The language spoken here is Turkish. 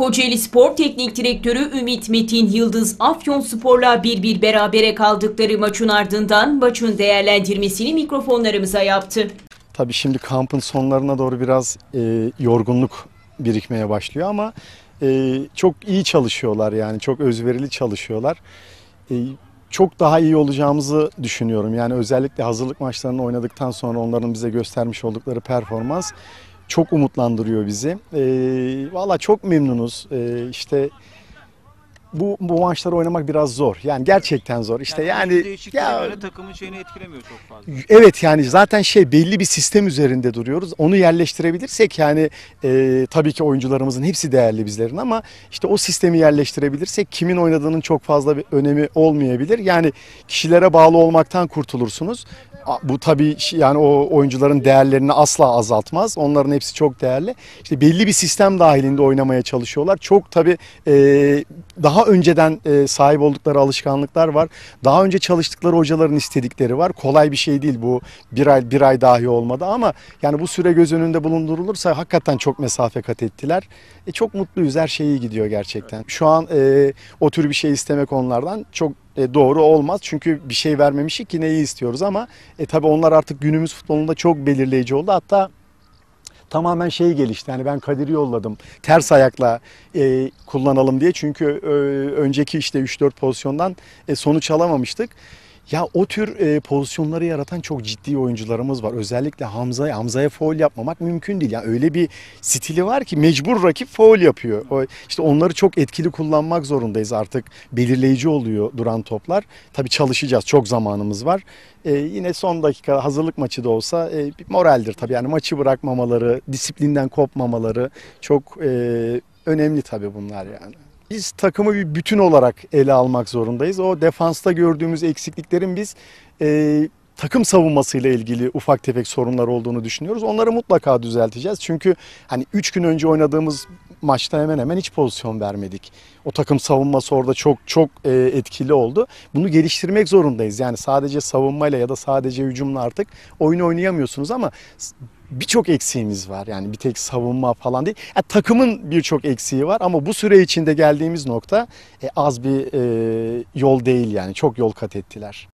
Kocaeli Spor Teknik Direktörü Ümit Metin Yıldız Afyon Spor'la 1-1 berabere kaldıkları maçın ardından maçın değerlendirmesini mikrofonlarımıza yaptı. Tabii şimdi kampın sonlarına doğru biraz e, yorgunluk birikmeye başlıyor ama e, çok iyi çalışıyorlar yani çok özverili çalışıyorlar. E, çok daha iyi olacağımızı düşünüyorum. Yani özellikle hazırlık maçlarını oynadıktan sonra onların bize göstermiş oldukları performans çok umutlandırıyor bizi. E, ee, Valla çok memnunuz. E, işte bu, bu maçları oynamak biraz zor. Yani gerçekten zor. İşte yani, yani ya göre takımın şeyini etkilemiyor çok fazla. Evet yani zaten şey belli bir sistem üzerinde duruyoruz. Onu yerleştirebilirsek yani e, tabii ki oyuncularımızın hepsi değerli bizlerin ama işte o sistemi yerleştirebilirsek kimin oynadığının çok fazla bir önemi olmayabilir. Yani kişilere bağlı olmaktan kurtulursunuz bu tabii yani o oyuncuların değerlerini asla azaltmaz. Onların hepsi çok değerli. İşte belli bir sistem dahilinde oynamaya çalışıyorlar. Çok tabii e, daha önceden e, sahip oldukları alışkanlıklar var. Daha önce çalıştıkları hocaların istedikleri var. Kolay bir şey değil bu bir ay bir ay dahi olmadı ama yani bu süre göz önünde bulundurulursa hakikaten çok mesafe kat ettiler. E, çok mutluyuz her şey iyi gidiyor gerçekten. Şu an e, o tür bir şey istemek onlardan çok e, doğru olmaz. Çünkü bir şey vermemişik ki neyi istiyoruz ama e, tabii onlar artık günümüz futbolunda çok belirleyici oldu. Hatta tamamen şey gelişti. Yani ben Kadir'i yolladım. Ters ayakla e, kullanalım diye. Çünkü e, önceki işte 3-4 pozisyondan e, sonuç alamamıştık. Ya o tür e, pozisyonları yaratan çok ciddi oyuncularımız var. Özellikle Hamza'ya Hamza'ya foul yapmamak mümkün değil. Yani öyle bir stili var ki mecbur rakip foul yapıyor. O, işte onları çok etkili kullanmak zorundayız artık. Belirleyici oluyor duran toplar. Tabii çalışacağız. Çok zamanımız var. E, yine son dakika hazırlık maçı da olsa e, bir moraldir tabii. Yani maçı bırakmamaları, disiplinden kopmamaları çok e, önemli tabii bunlar yani. Biz takımı bir bütün olarak ele almak zorundayız. O defansta gördüğümüz eksikliklerin biz e, takım savunmasıyla ilgili ufak tefek sorunlar olduğunu düşünüyoruz. Onları mutlaka düzelteceğiz. Çünkü hani 3 gün önce oynadığımız maçta hemen hemen hiç pozisyon vermedik. O takım savunması orada çok çok e, etkili oldu. Bunu geliştirmek zorundayız. Yani sadece savunmayla ya da sadece hücumla artık oyunu oynayamıyorsunuz ama birçok eksiğimiz var. Yani bir tek savunma falan değil. Yani takımın birçok eksiği var ama bu süre içinde geldiğimiz nokta e, az bir e, yol değil yani. Çok yol kat ettiler.